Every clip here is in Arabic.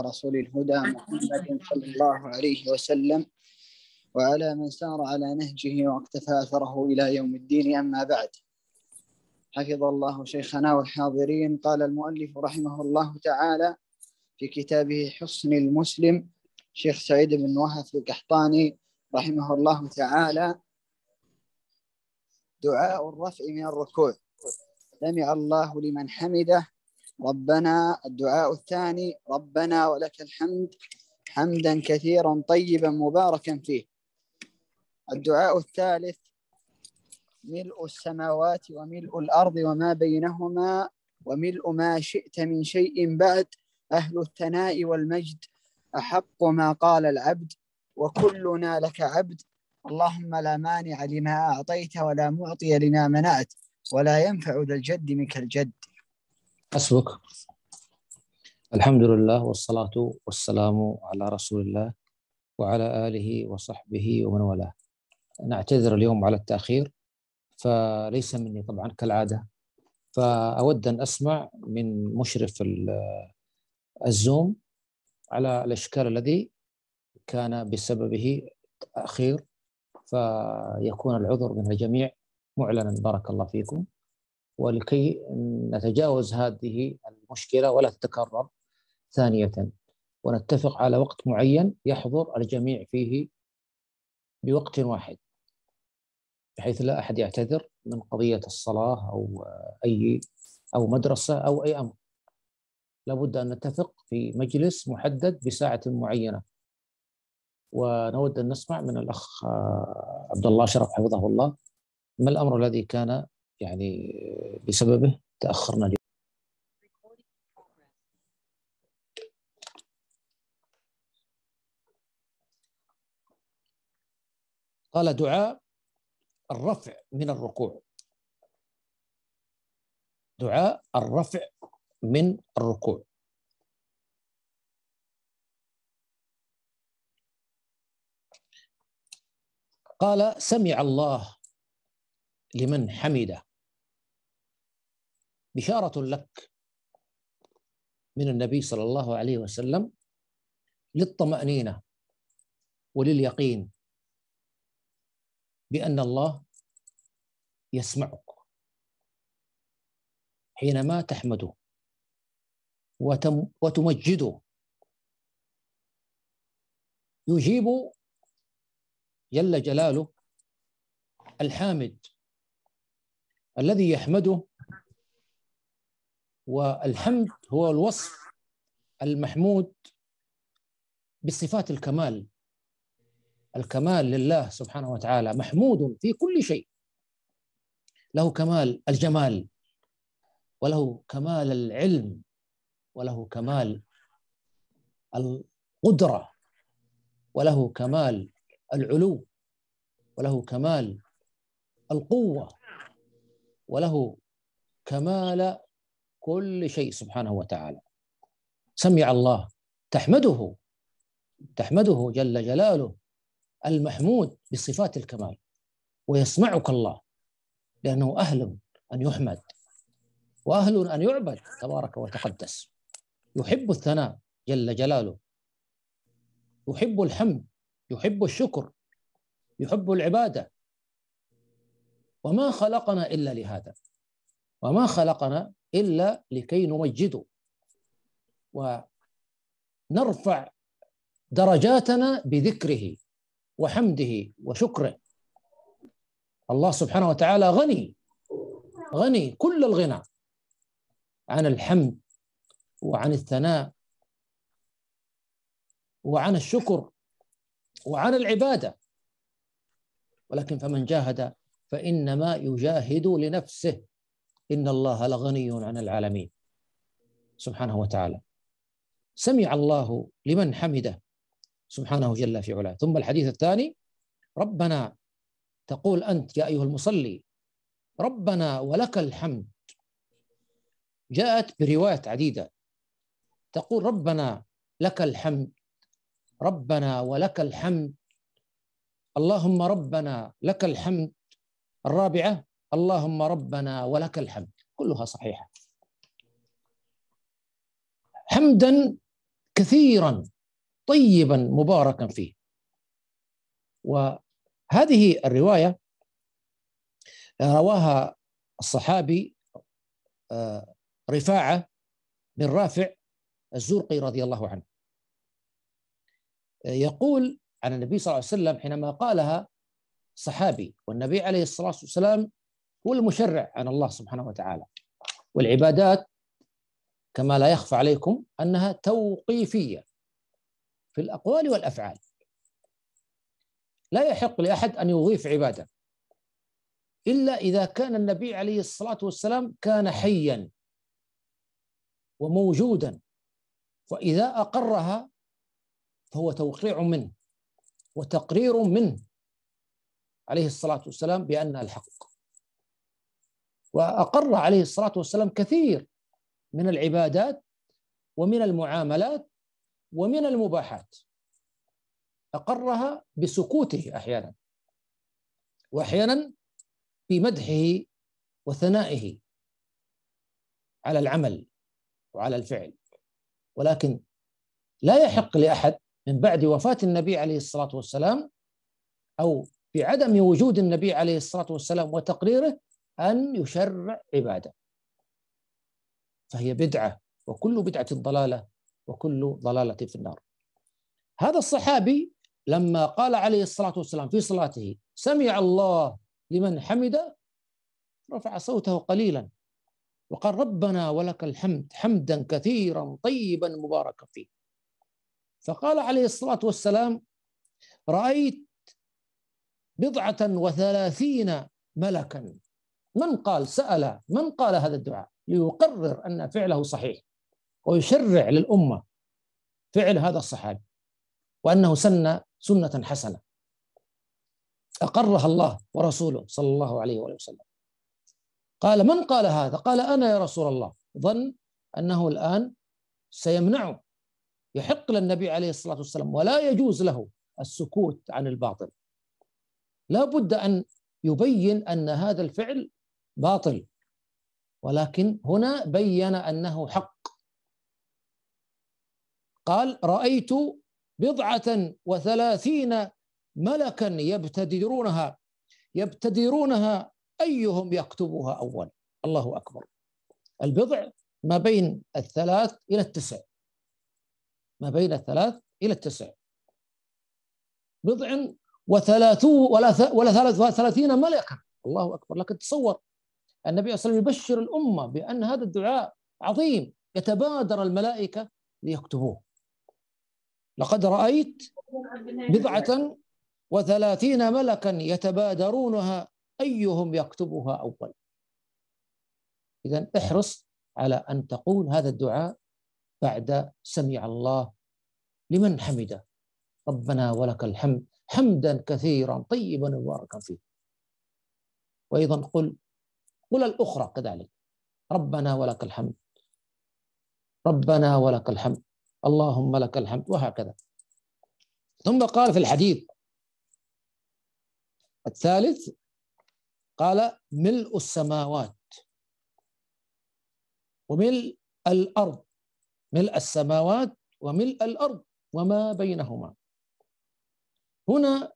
رسول الهدى محمد صلى الله عليه وسلم وعلى من سار على نهجه واقتفى أثره إلى يوم الدين أما بعد حفظ الله شيخنا والحاضرين قال المؤلف رحمه الله تعالى في كتابه حصن المسلم شيخ سعيد بن وهب القحطاني رحمه الله تعالى دعاء الرفع من الركوع سمع الله لمن حمده ربنا الدعاء الثاني ربنا ولك الحمد حمدا كثيرا طيبا مباركا فيه الدعاء الثالث ملء السماوات وملء الارض وما بينهما وملء ما شئت من شيء بعد اهل الثناء والمجد احق ما قال العبد وكلنا لك عبد اللهم لا مانع لما اعطيت ولا معطي لما منعت ولا ينفع ذا الجد منك الجد حسبك الحمد لله والصلاة والسلام على رسول الله وعلى آله وصحبه ومن والاه نعتذر اليوم على التأخير فليس مني طبعا كالعادة فأود أن أسمع من مشرف الزوم على الإشكال الذي كان بسببه تأخير فيكون العذر من الجميع معلنا بارك الله فيكم ولكي نتجاوز هذه المشكله ولا تتكرر ثانيه ونتفق على وقت معين يحضر الجميع فيه بوقت واحد بحيث لا احد يعتذر من قضيه الصلاه او اي او مدرسه او اي امر لابد ان نتفق في مجلس محدد بساعه معينه ونود ان نسمع من الاخ عبد الله شرف حفظه الله ما الامر الذي كان يعني بسببه تأخرنا اليوم قال دعاء الرفع من الركوع دعاء الرفع من الركوع قال سمع الله لمن حمده بشارة لك من النبي صلى الله عليه وسلم للطمأنينة ولليقين بأن الله يسمعك حينما تحمده وتمجده يجيب جل جلاله الحامد الذي يحمده والحمد هو الوصف المحمود بصفات الكمال الكمال لله سبحانه وتعالى محمود في كل شيء له كمال الجمال وله كمال العلم وله كمال القدره وله كمال العلو وله كمال القوه وله كمال كل شيء سبحانه وتعالى سمع الله تحمده تحمده جل جلاله المحمود بصفات الكمال ويسمعك الله لأنه أهل أن يحمد وأهل أن يعبد تبارك وتقدس يحب الثناء جل جلاله يحب الحمد يحب الشكر يحب العبادة وما خلقنا إلا لهذا وما خلقنا إلا لكي نمجده ونرفع درجاتنا بذكره وحمده وشكره الله سبحانه وتعالى غني غني كل الغنى عن الحمد وعن الثناء وعن الشكر وعن العباده ولكن فمن جاهد فإنما يجاهد لنفسه إن الله لغني عن العالمين سبحانه وتعالى سمع الله لمن حمده سبحانه جل في علاه ثم الحديث الثاني ربنا تقول أنت يا أيها المصلي ربنا ولك الحمد جاءت بروايات عديدة تقول ربنا لك الحمد ربنا ولك الحمد اللهم ربنا لك الحمد الرابعة اللهم ربنا ولك الحمد كلها صحيحة حمدا كثيرا طيبا مباركا فيه وهذه الرواية رواها الصحابي آه، رفاعة بن رافع الزرقي رضي الله عنه يقول عن النبي صلى الله عليه وسلم حينما قالها صحابي والنبي عليه الصلاة والسلام هو المشرع عن الله سبحانه وتعالى والعبادات كما لا يخفى عليكم أنها توقيفية في الأقوال والأفعال لا يحق لأحد أن يضيف عبادة إلا إذا كان النبي عليه الصلاة والسلام كان حيا وموجودا فإذا أقرها فهو توقيع منه وتقرير منه عليه الصلاة والسلام بأنها الحق وأقر عليه الصلاة والسلام كثير من العبادات ومن المعاملات ومن المباحات أقرها بسكوته أحيانا وأحيانا بمدحه وثنائه على العمل وعلى الفعل ولكن لا يحق لأحد من بعد وفاة النبي عليه الصلاة والسلام أو بعدم وجود النبي عليه الصلاة والسلام وتقريره أن يشرع عبادة فهي بدعة وكل بدعة ضلالة وكل ضلالة في النار هذا الصحابي لما قال عليه الصلاة والسلام في صلاته سمع الله لمن حمده رفع صوته قليلا وقال ربنا ولك الحمد حمدا كثيرا طيبا مباركا فيه فقال عليه الصلاة والسلام رأيت بضعة وثلاثين ملكا من قال سأل من قال هذا الدعاء ليقرر أن فعله صحيح ويشرع للأمة فعل هذا الصحابي وأنه سن سنة حسنة أقرها الله ورسوله صلى الله عليه وآله وسلم قال من قال هذا قال أنا يا رسول الله ظن أنه الآن سيمنعه يحق للنبي عليه الصلاة والسلام ولا يجوز له السكوت عن الباطل لا بد أن يبين أن هذا الفعل باطل ولكن هنا بين أنه حق قال رأيت بضعة وثلاثين ملكا يبتدرونها يبتدرونها أيهم يكتبها أول الله أكبر البضع ما بين الثلاث إلى التسع ما بين الثلاث إلى التسع بضع وثلاثو ولا ثلاث وثلاثين ملكا الله أكبر لكن تصور النبي صلى الله عليه وسلم يبشر الأمة بأن هذا الدعاء عظيم يتبادر الملائكة ليكتبوه لقد رأيت بضعة وثلاثين ملكا يتبادرونها أيهم يكتبها أول إذا احرص على أن تقول هذا الدعاء بعد سمع الله لمن حمده ربنا ولك الحمد حمدا كثيرا طيبا مباركا فيه وأيضا قل قل الأخرى كذلك ربنا ولك الحمد ربنا ولك الحمد اللهم لك الحمد وهكذا ثم قال في الحديث الثالث قال ملء السماوات وملء الأرض ملء السماوات وملء الأرض وما بينهما هنا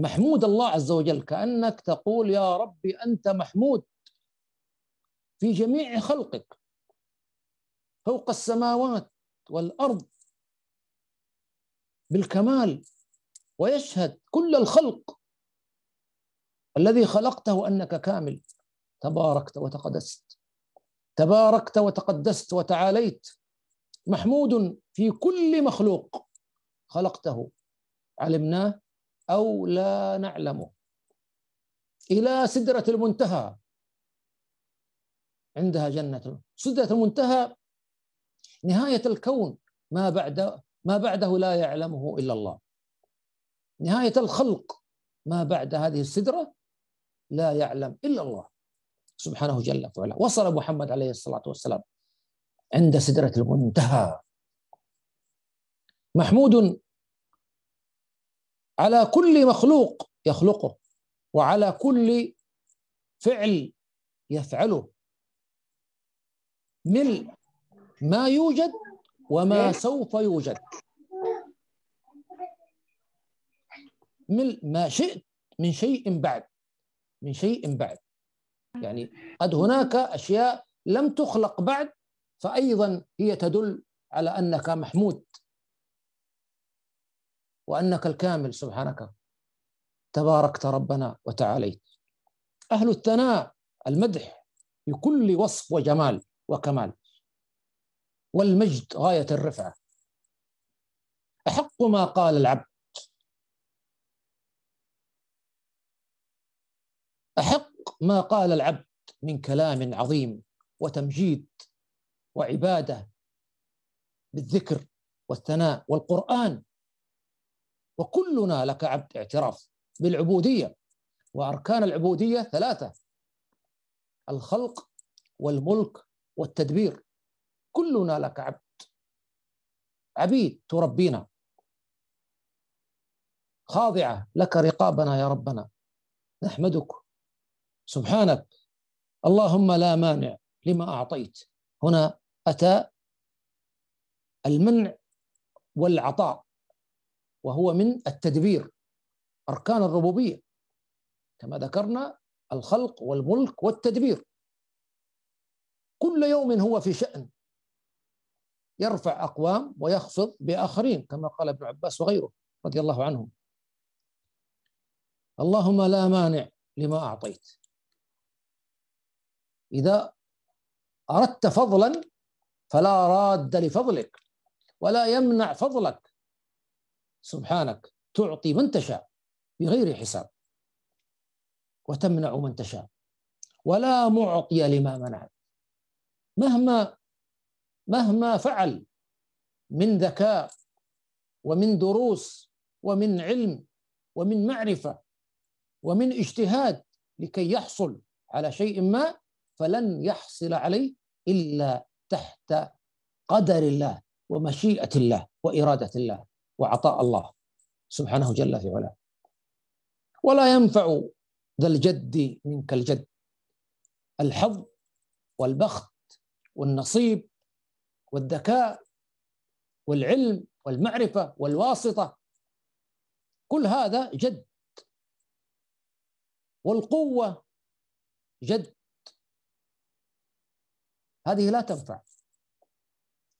محمود الله عز وجل كأنك تقول يا ربي أنت محمود في جميع خلقك فوق السماوات والأرض بالكمال ويشهد كل الخلق الذي خلقته أنك كامل تباركت وتقدست تباركت وتقدست وتعاليت محمود في كل مخلوق خلقته علمناه أو لا نعلمه إلى سدرة المنتهى عندها جنة سدرة المنتهى نهاية الكون ما بعد ما بعده لا يعلمه إلا الله نهاية الخلق ما بعد هذه السدرة لا يعلم إلا الله سبحانه جل وعلا وصل محمد عليه الصلاة والسلام عند سدرة المنتهى محمود على كل مخلوق يخلقه وعلى كل فعل يفعله ملء ما يوجد وما سوف يوجد ملء ما شئت من شيء بعد من شيء بعد يعني قد هناك أشياء لم تخلق بعد فأيضا هي تدل على أنك محمود وأنك الكامل سبحانك تباركت ربنا وتعاليت أهل الثناء المدح بكل وصف وجمال وكمال والمجد غاية الرفعة أحق ما قال العبد أحق ما قال العبد من كلام عظيم وتمجيد وعبادة بالذكر والثناء والقرآن وكلنا لك عبد اعتراف بالعبودية وأركان العبودية ثلاثة الخلق والملك والتدبير كلنا لك عبد عبيد تربينا خاضعة لك رقابنا يا ربنا نحمدك سبحانك اللهم لا مانع لما أعطيت هنا أتى المنع والعطاء وهو من التدبير أركان الربوبية كما ذكرنا الخلق والملك والتدبير كل يوم هو في شأن يرفع أقوام ويخفض بآخرين كما قال ابن عباس وغيره رضي الله عنهم اللهم لا مانع لما أعطيت إذا أردت فضلا فلا راد لفضلك ولا يمنع فضلك سبحانك تعطي من تشاء بغير حساب وتمنع من تشاء ولا معطي لما منع مهما مهما فعل من ذكاء ومن دروس ومن علم ومن معرفه ومن اجتهاد لكي يحصل على شيء ما فلن يحصل عليه الا تحت قدر الله ومشيئه الله واراده الله وعطاء الله سبحانه جل في علاه ولا ينفع ذا الجد منك الجد الحظ والبخت والنصيب والذكاء والعلم والمعرفة والواسطة كل هذا جد والقوة جد هذه لا تنفع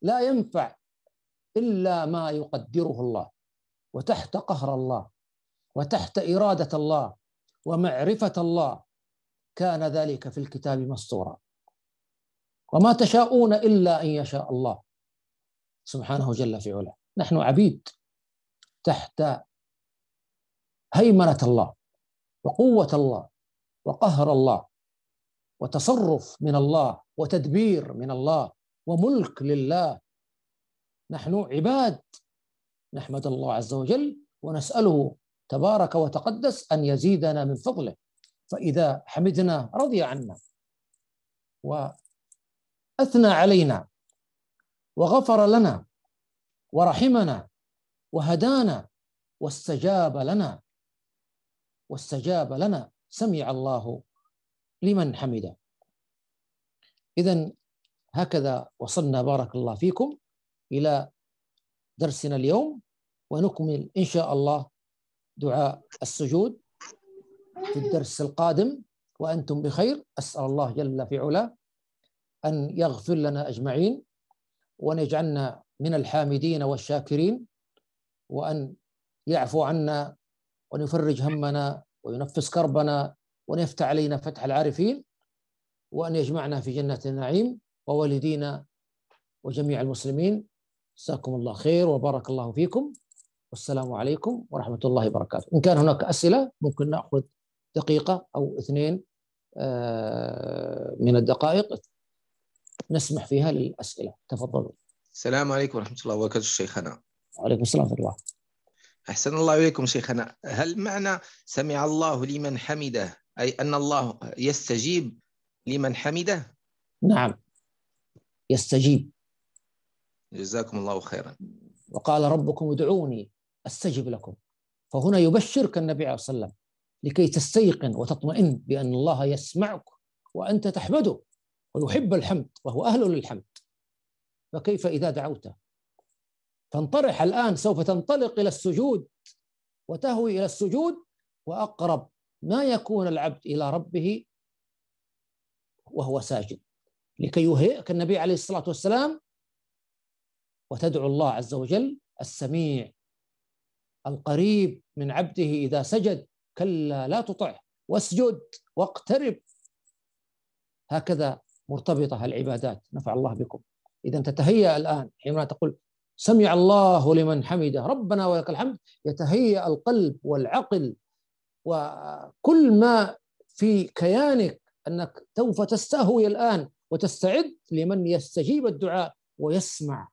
لا ينفع الا ما يقدره الله وتحت قهر الله وتحت اراده الله ومعرفه الله كان ذلك في الكتاب مسطورا وما تشاءون الا ان يشاء الله سبحانه جل في علاه نحن عبيد تحت هيمنه الله وقوه الله وقهر الله وتصرف من الله وتدبير من الله وملك لله نحن عباد نحمد الله عز وجل ونسأله تبارك وتقدس أن يزيدنا من فضله فإذا حمدنا رضي عنا وأثنى علينا وغفر لنا ورحمنا وهدانا واستجاب لنا واستجاب لنا سمع الله لمن حمده إذا هكذا وصلنا بارك الله فيكم إلى درسنا اليوم ونكمل إن شاء الله دعاء السجود في الدرس القادم وأنتم بخير أسأل الله جل في علا أن يغفر لنا أجمعين وأن يجعلنا من الحامدين والشاكرين وأن يعفو عنا وأن يفرج همنا وينفس كربنا وأن يفتح علينا فتح العارفين وأن يجمعنا في جنة النعيم ووالدينا وجميع المسلمين جزاكم الله خير وبارك الله فيكم والسلام عليكم ورحمة الله وبركاته إن كان هناك أسئلة ممكن نأخذ دقيقة أو اثنين آه، من الدقائق نسمح فيها للأسئلة تفضلوا السلام عليكم ورحمة الله وبركاته شيخنا وعليكم السلام ورحمة الله أحسن الله إليكم شيخنا هل معنى سمع الله لمن حمده أي أن الله يستجيب لمن حمده؟ نعم يستجيب جزاكم الله خيرا وقال ربكم ادعوني استجب لكم فهنا يبشرك النبي عليه الصلاه والسلام لكي تستيقن وتطمئن بان الله يسمعك وانت تحمده ويحب الحمد وهو اهل للحمد فكيف اذا دعوته تنطرح الان سوف تنطلق الى السجود وتهوي الى السجود واقرب ما يكون العبد الى ربه وهو ساجد لكي يهيئك النبي عليه الصلاه والسلام وتدعو الله عز وجل السميع القريب من عبده إذا سجد كلا لا تطع واسجد واقترب هكذا مرتبطة العبادات نفع الله بكم إذا تتهيأ الآن حينما تقول سمع الله لمن حمده ربنا ولك الحمد يتهيأ القلب والعقل وكل ما في كيانك أنك سوف تستهوي الآن وتستعد لمن يستجيب الدعاء ويسمع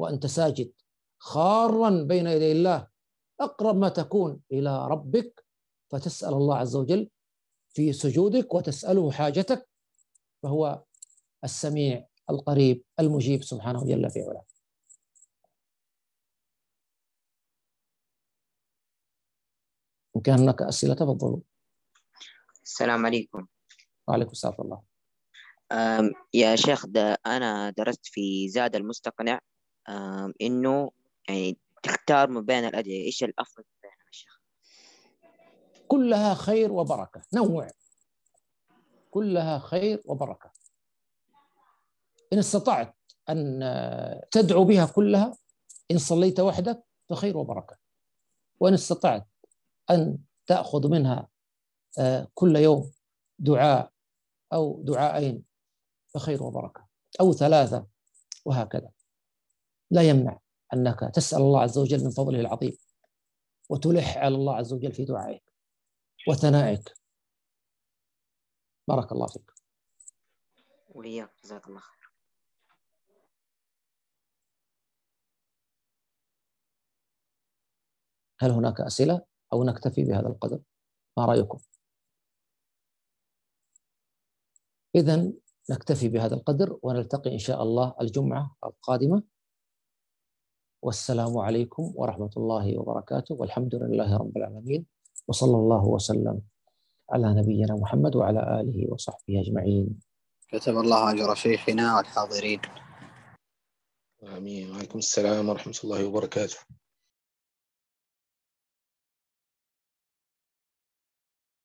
وأنت ساجد خارا بين يدي الله أقرب ما تكون إلى ربك فتسأل الله عز وجل في سجودك وتسأله حاجتك فهو السميع القريب المجيب سبحانه جل في علاه إن كان هناك أسئلة تفضلوا السلام عليكم وعليكم السلام ورحمة الله يا شيخ ده أنا درست في زاد المستقنع انه يعني تختار ما بين الادعيه ايش الافضل بين الشخص كلها خير وبركه نوع كلها خير وبركه ان استطعت ان تدعو بها كلها ان صليت وحدك فخير وبركه وان استطعت ان تاخذ منها آه، كل يوم دعاء او دعاءين فخير وبركه او ثلاثه وهكذا لا يمنع أنك تسأل الله عز وجل من فضله العظيم وتلح على الله عز وجل في دعائك وثنائك بارك الله فيك وياك جزاك الله خير هل هناك أسئلة أو نكتفي بهذا القدر ما رأيكم إذا نكتفي بهذا القدر ونلتقي إن شاء الله الجمعة القادمة والسلام عليكم ورحمة الله وبركاته والحمد لله رب العالمين وصلى الله وسلم على نبينا محمد وعلى آله وصحبه أجمعين كتب الله أجر شيخنا والحاضرين آمين وعليكم السلام ورحمة الله وبركاته